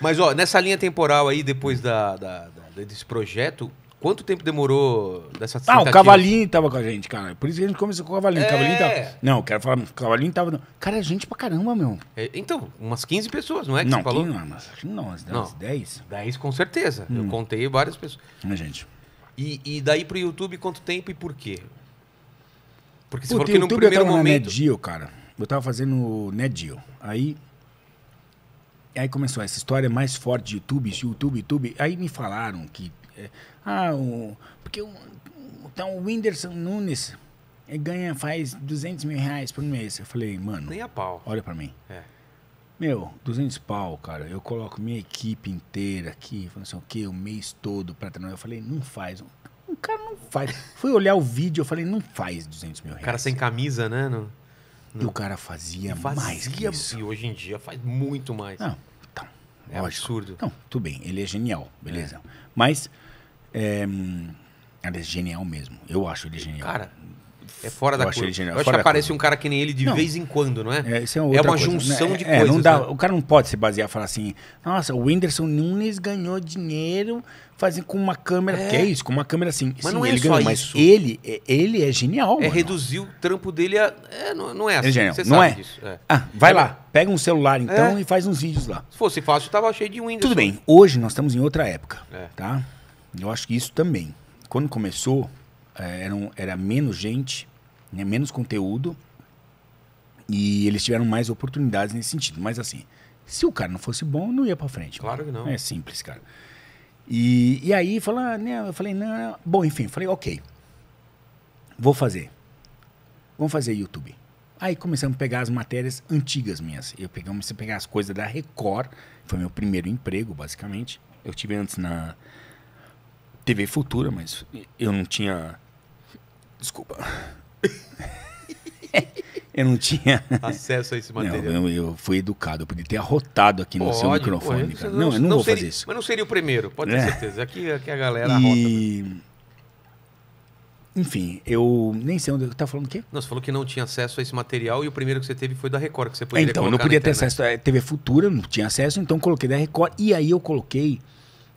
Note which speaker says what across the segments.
Speaker 1: Mas, ó, nessa linha temporal aí, depois da, da, da desse projeto, Quanto tempo demorou dessa Ah, o Cavalinho
Speaker 2: tava com a gente, cara. Por isso que a gente começou com o Cavalinho. É. Cavalinho tava... Não, quero falar, o Cavalinho tava. Cara, é gente pra caramba, meu.
Speaker 1: É, então, umas 15
Speaker 2: pessoas, não é que não, você falou? Não, mas não, umas 10, não.
Speaker 1: 10. 10 com certeza. Hum. Eu contei várias pessoas. É, gente. E, e daí pro YouTube, quanto tempo e por quê?
Speaker 2: Porque você Pô, falou que no YouTube primeiro eu tava momento. Na Net Geo, cara. Eu tava fazendo Net Geo. Aí Aí começou essa história mais forte de YouTube, YouTube, YouTube. Aí me falaram que. É, ah, o, porque o, então, o Whindersson Nunes eh, ganha, faz 200 mil reais por mês. Eu falei, mano. Nem a pau. Olha para mim. É. Meu, 200 pau, cara. Eu coloco minha equipe inteira aqui, falando assim, o quê? O mês todo pra treinar. Eu falei, não faz. O cara não faz. Fui olhar o vídeo, eu falei, não faz 200 mil reais. O cara
Speaker 1: sem camisa, né? No,
Speaker 2: no... E o cara fazia, fazia mais que isso. E hoje em dia faz muito mais. Não, é um absurdo. Não, tudo bem, ele é genial, beleza. É. Mas. É, ele é genial mesmo. Eu acho ele genial. Cara, é fora da coisa. Eu acho que aparece um
Speaker 1: cara que nem ele de não. vez em quando, não é? É, isso é, é uma, é né? uma junção é, de é, é coisas. Não dá,
Speaker 2: né? O cara não pode se basear e falar assim, nossa, o Whindersson Nunes ganhou dinheiro fazendo com uma câmera. É. Que é isso, com uma câmera assim. Mas Sim, não é ele só ganhou, isso. Mas ele, é, ele é genial. É mano. reduzir
Speaker 1: o trampo dele a. É, não, não é assim. É genial. não é. Disso, é. Ah, vai lá.
Speaker 2: Pega um celular então e faz uns vídeos lá. Se
Speaker 1: fosse fácil, tava cheio de Whindersson. Tudo
Speaker 2: bem. Hoje nós estamos em outra época. Tá? Eu acho que isso também. Quando começou, é, eram, era menos gente, né, menos conteúdo, e eles tiveram mais oportunidades nesse sentido. Mas assim, se o cara não fosse bom, não ia para frente. Claro que não. É simples, cara. E, e aí fala, né, eu falei, não, bom, enfim, falei, ok, vou fazer. Vamos fazer YouTube. Aí começamos a pegar as matérias antigas minhas. Eu peguei, comecei a pegar as coisas da Record, foi meu primeiro emprego, basicamente. Eu tive antes na, TV Futura, mas eu não tinha. Desculpa. eu não tinha. Acesso a esse material. Não, eu, eu fui educado, eu podia ter arrotado aqui Pode, no seu microfone. não, não, eu não, não vou seria, fazer isso. Mas não seria o primeiro, pode ter é. certeza. Aqui, aqui a galera e... Enfim, eu nem sei onde eu tá estava falando o quê?
Speaker 1: Não, você falou que não tinha acesso a esse material e o primeiro que você teve foi da Record, que você poderia é, Então, eu não podia ter acesso à
Speaker 2: TV Futura, não tinha acesso, então coloquei da Record. E aí eu coloquei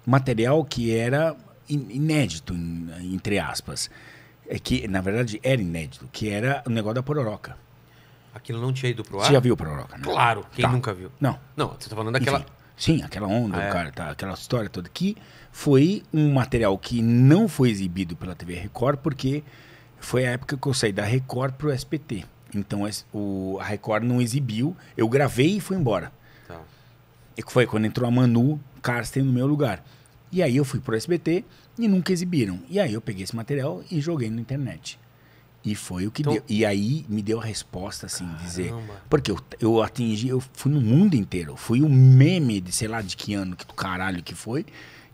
Speaker 2: material que era inédito, entre aspas. É que, na verdade, era inédito, que era o negócio da pororoca.
Speaker 1: Aquilo não tinha ido pro ar? Você já viu pororoca, né? Claro, quem tá. nunca
Speaker 2: viu. Não. Não, você tá falando daquela... Enfim, sim, aquela onda, ah, é. cara, tá, aquela história toda, que foi um material que não foi exibido pela TV Record, porque foi a época que eu saí da Record pro SPT. Então o, a Record não exibiu, eu gravei e fui embora. Tá. E foi quando entrou a Manu Carsten no meu lugar. E aí eu fui pro SBT e nunca exibiram. E aí eu peguei esse material e joguei na internet. E foi o que então, deu. E aí me deu a resposta, assim, caramba. dizer. Porque eu, eu atingi, eu fui no mundo inteiro. Fui um meme de sei lá de que ano, que do caralho que foi.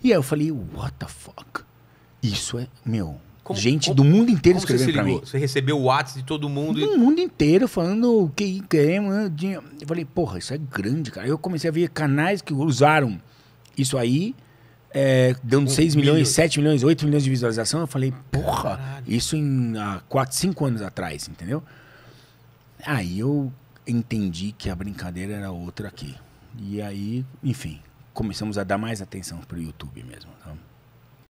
Speaker 2: E aí eu falei, what the fuck? Isso é, meu. Como, gente como, do mundo inteiro escrevendo pra mim. Você
Speaker 1: recebeu o WhatsApp de todo
Speaker 2: mundo? Do e... mundo inteiro falando o que queremos. É, eu falei, porra, isso é grande, cara. Eu comecei a ver canais que usaram isso aí é, dando 6 milhões, milhões, 7 milhões, 8 milhões de visualização. Eu falei, porra, Caralho. isso em há 4, 5 anos atrás, entendeu? Aí eu entendi que a brincadeira era outra aqui. E aí, enfim, começamos a dar mais atenção pro YouTube mesmo. Então.